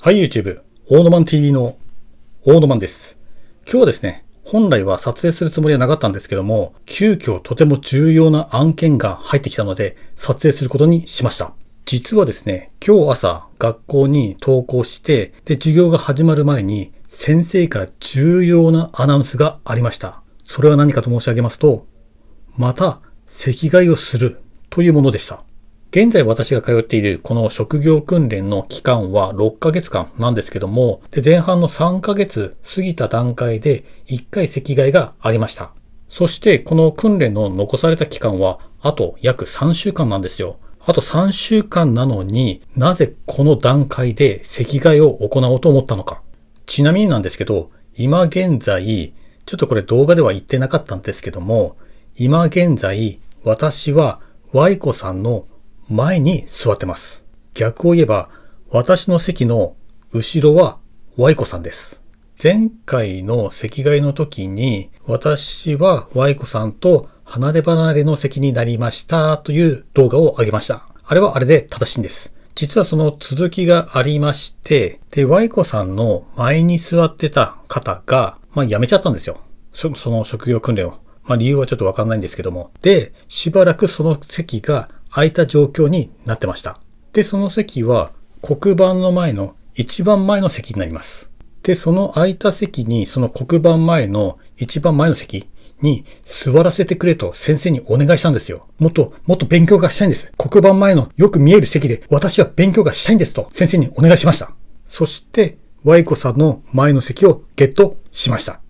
はい、YouTube。オードマン TV のオードマンです。今日はですね、本来は撮影するつもりはなかったんですけども、急遽とても重要な案件が入ってきたので、撮影することにしました。実はですね、今日朝学校に登校して、で、授業が始まる前に先生から重要なアナウンスがありました。それは何かと申し上げますと、また、席替えをするというものでした。現在私が通っているこの職業訓練の期間は6ヶ月間なんですけども、で前半の3ヶ月過ぎた段階で1回席替えがありました。そしてこの訓練の残された期間はあと約3週間なんですよ。あと3週間なのになぜこの段階で席替えを行おうと思ったのか。ちなみになんですけど、今現在、ちょっとこれ動画では言ってなかったんですけども、今現在私はワイコさんの前に座ってます。逆を言えば、私の席の後ろは Y 子さんです。前回の席替えの時に、私は Y 子さんと離れ離れの席になりましたという動画を上げました。あれはあれで正しいんです。実はその続きがありまして、で、Y 子さんの前に座ってた方が、まあ辞めちゃったんですよ。その職業訓練を。まあ理由はちょっとわかんないんですけども。で、しばらくその席が空いた状況になってました。で、その席は黒板の前の一番前の席になります。で、その空いた席に、その黒板前の一番前の席に座らせてくれと先生にお願いしたんですよ。もっと、もっと勉強がしたいんです。黒板前のよく見える席で私は勉強がしたいんですと先生にお願いしました。そして、Y 子さんの前の席をゲットしました。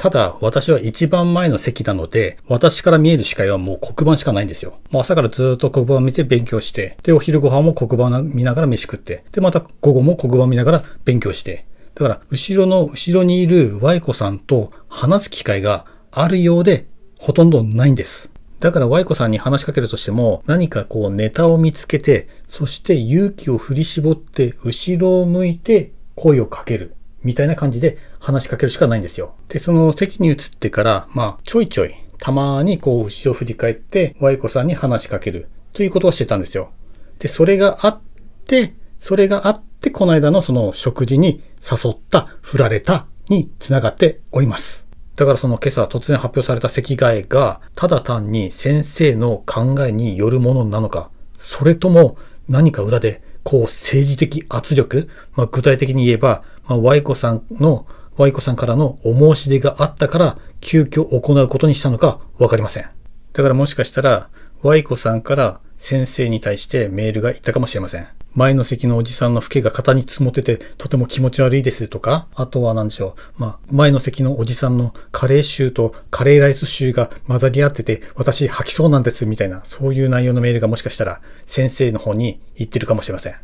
ただ、私は一番前の席なので、私から見える視界はもう黒板しかないんですよ。もう朝からずっと黒板見て勉強して、で、お昼ご飯も黒板見ながら飯食って、で、また午後も黒板見ながら勉強して。だから、後ろの、後ろにいる Y 子さんと話す機会があるようで、ほとんどないんです。だから Y 子さんに話しかけるとしても、何かこうネタを見つけて、そして勇気を振り絞って、後ろを向いて声をかける。みたいな感じで話しかけるしかないんですよ。で、その席に移ってから、まあ、ちょいちょい、たまにこう、後ろ振り返って、ワイコさんに話しかけるということをしてたんですよ。で、それがあって、それがあって、この間のその食事に誘った、振られたにつながっております。だからその今朝突然発表された席替えが、ただ単に先生の考えによるものなのか、それとも何か裏でこう政治的圧力、まあ、具体的に言えば、まあ、Y 子さんのワイコさんからのお申し出があったから急遽行うことにしたのか分かりませんだからもしかしたらワイコさんから先生に対してメールが行ったかもしれません前の席のおじさんのフケが肩に積もっててとても気持ち悪いですとか、あとは何でしょう。まあ、前の席のおじさんのカレー臭とカレーライス臭が混ざり合ってて、私吐きそうなんですみたいな、そういう内容のメールがもしかしたら先生の方に行ってるかもしれません。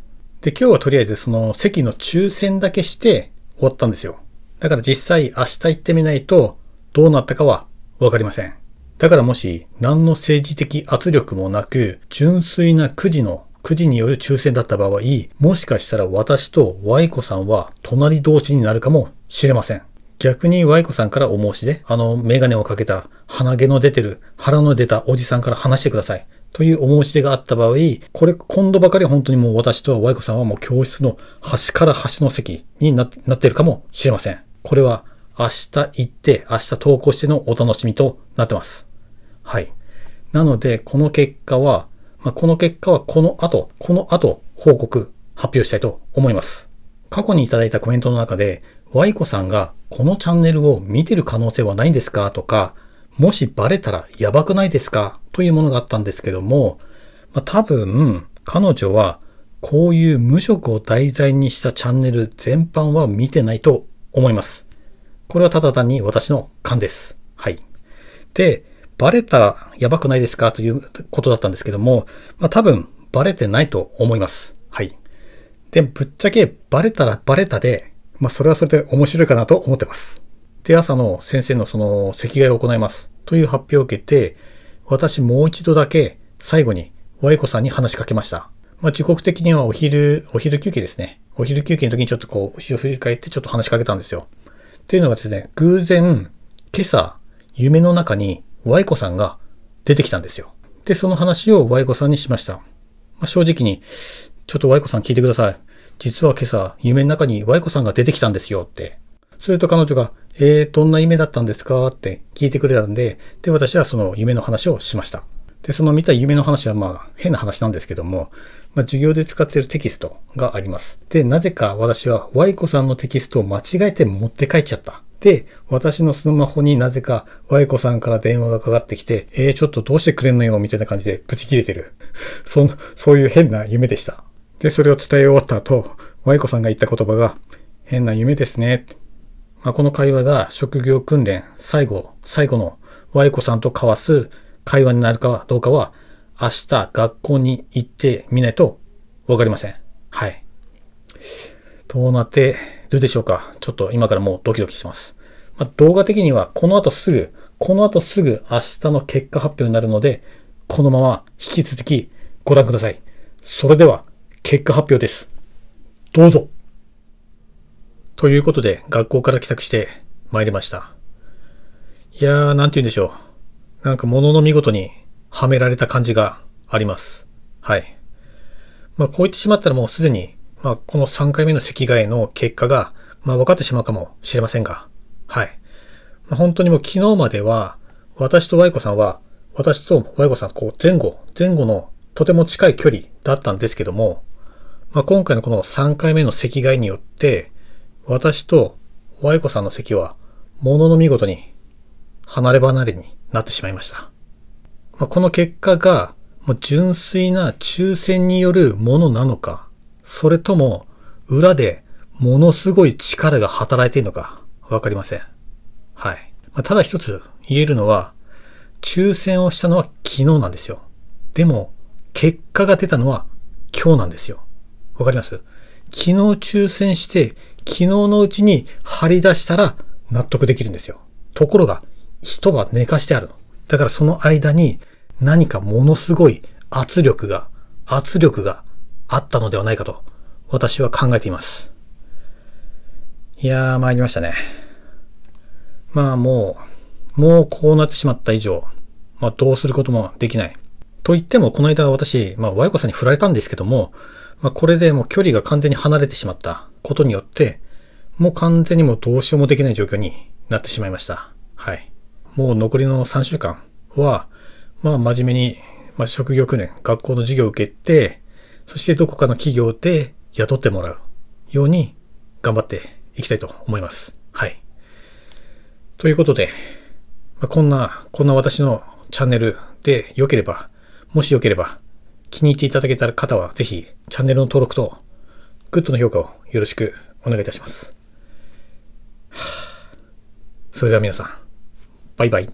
で、今日はとりあえずその席の抽選だけして終わったんですよ。だから実際明日行ってみないとどうなったかはわかりません。だからもし何の政治的圧力もなく純粋なくじのくじによる抽選だった場合、もしかしたら私と Y 子さんは隣同士になるかもしれません。逆に Y 子さんからお申し出、あの、メガネをかけた、鼻毛の出てる、腹の出たおじさんから話してください。というお申し出があった場合、これ今度ばかり本当にもう私と Y 子さんはもう教室の端から端の席になってるかもしれません。これは明日行って、明日投稿してのお楽しみとなってます。はい。なので、この結果はまあ、この結果はこの後、この後報告、発表したいと思います。過去にいただいたコメントの中で、Y 子さんがこのチャンネルを見てる可能性はないんですかとか、もしバレたらやばくないですかというものがあったんですけども、まあ、多分彼女はこういう無職を題材にしたチャンネル全般は見てないと思います。これはただ単に私の勘です。はい。で、バレたらやばくないですかということだったんですけども、まあ、多分バレてないと思います。はい。で、ぶっちゃけバレたらバレたで、まあ、それはそれで面白いかなと思ってます。で、朝の先生のその席替えを行います。という発表を受けて、私もう一度だけ最後に y 子さんに話しかけました。まあ、時刻的にはお昼、お昼休憩ですね。お昼休憩の時にちょっとこう、後ろ振り返ってちょっと話しかけたんですよ。というのがですね、偶然、今朝、夢の中に Y 子さんが出てきたんですよ。で、その話を Y 子さんにしました。まあ、正直に、ちょっと Y 子さん聞いてください。実は今朝、夢の中に Y 子さんが出てきたんですよって。すると彼女が、えー、どんな夢だったんですかって聞いてくれたんで、で、私はその夢の話をしました。で、その見た夢の話はまあ変な話なんですけども、まあ授業で使ってるテキストがあります。で、なぜか私は Y 子さんのテキストを間違えて持って帰っちゃった。で、私のスマホになぜか Y 子さんから電話がかかってきて、えー、ちょっとどうしてくれんのよみたいな感じでブチ切れてる。そのそういう変な夢でした。で、それを伝え終わった後、Y 子さんが言った言葉が、変な夢ですね。まあ、この会話が職業訓練、最後、最後の Y 子さんと交わす会話になるかどうかは、明日学校に行ってみないとわかりません。はい。どうなってるでしょうか。ちょっと今からもうドキドキしてます。まあ、動画的にはこの後すぐ、この後すぐ明日の結果発表になるので、このまま引き続きご覧ください。それでは結果発表です。どうぞ。ということで、学校から帰宅して参りました。いやー、なんて言うんでしょう。なんか物の見事にはめられた感じがあります。はい。まあ、こう言ってしまったらもうすでにまあ、この3回目の席替えの結果が、まあ、分かってしまうかもしれませんが、はい。まあ、本当にもう昨日までは、私と Y 子さんは、私と Y 子さん、こう、前後、前後のとても近い距離だったんですけども、まあ、今回のこの3回目の席替えによって、私と Y 子さんの席は、ものの見事に、離れ離れになってしまいました。まあ、この結果が、純粋な抽選によるものなのか、それとも、裏でものすごい力が働いているのか、わかりません。はい。まあ、ただ一つ言えるのは、抽選をしたのは昨日なんですよ。でも、結果が出たのは今日なんですよ。わかります昨日抽選して、昨日のうちに張り出したら納得できるんですよ。ところが、一晩寝かしてあるの。だからその間に何かものすごい圧力が、圧力があったのではないかと私は考えています。いやー参りましたね。まあもう、もうこうなってしまった以上、まあどうすることもできない。と言っても、この間私、まあ、和子さんに振られたんですけども、まあ、これでもう距離が完全に離れてしまったことによって、もう完全にもうどうしようもできない状況になってしまいました。はい。もう残りの3週間は、まあ、真面目に、まあ、職業訓練、学校の授業を受けて、そしてどこかの企業で雇ってもらうように頑張っていきたいと思います。はい。ということで、まあ、こんな、こんな私のチャンネルで良ければ、もしよければ、気に入っていただけた方は、ぜひ、チャンネルの登録と、グッドの評価をよろしくお願いいたします。はあ、それでは皆さん、バイバイ。